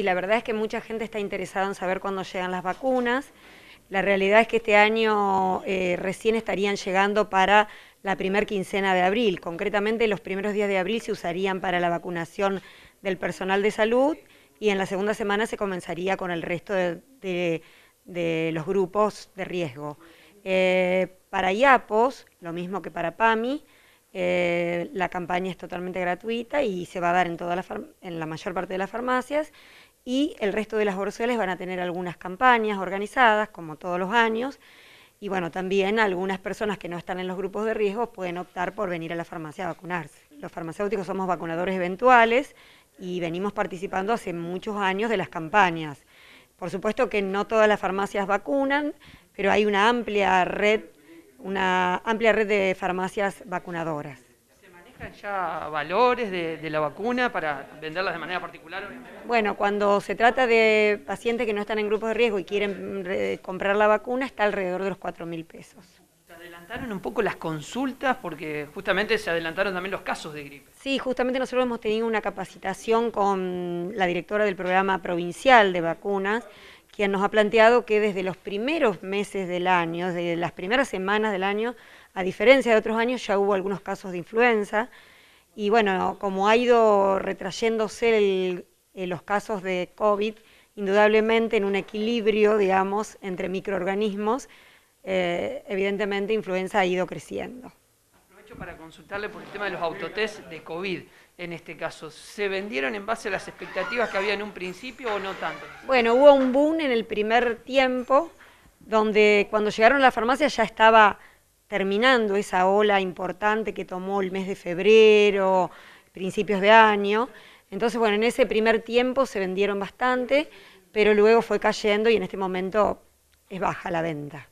y la verdad es que mucha gente está interesada en saber cuándo llegan las vacunas. La realidad es que este año eh, recién estarían llegando para la primer quincena de abril. Concretamente, los primeros días de abril se usarían para la vacunación del personal de salud y en la segunda semana se comenzaría con el resto de, los grupos de riesgo. Eh, para IAPOS, lo mismo que para PAMI, eh, la campaña es totalmente gratuita y se va a dar en, toda la en la mayor parte de las farmacias y el resto de las orceles van a tener algunas campañas organizadas, como todos los años, y bueno, también algunas personas que no están en los grupos de riesgo pueden optar por venir a la farmacia a vacunarse. Los farmacéuticos somos vacunadores eventuales y venimos participando hace muchos años de las campañas. Por supuesto que no todas las farmacias vacunan, pero hay una amplia red, una amplia red de farmacias vacunadoras manejan ya valores de, la vacuna para venderlas de manera particular? Bueno, cuando se trata de pacientes que no están en grupos de riesgo y quieren eh, comprar la vacuna, está alrededor de los 4 mil pesos. Se adelantaron un poco las consultas porque justamente se adelantaron también los casos de gripe. Sí, justamente nosotros hemos tenido una capacitación con la directora del programa provincial de vacunas quien nos ha planteado que desde los primeros meses del año, desde las primeras semanas del año, a diferencia de otros años, ya hubo algunos casos de influenza. Y bueno, como ha ido retrayéndose eh, los casos de COVID, indudablemente en un equilibrio, digamos, entre microorganismos, eh, evidentemente influenza ha ido creciendo. Aprovecho para consultarle por el tema de los autotest de COVID en este caso. ¿Se vendieron en base a las expectativas que había en un principio o no tanto? Bueno, hubo un boom en el primer tiempo, donde cuando llegaron a la farmacia ya estaba terminando esa ola importante que tomó el mes de febrero, principios de año. Entonces, bueno, en ese primer tiempo se vendieron bastante, pero luego fue cayendo y en este momento es baja la venta.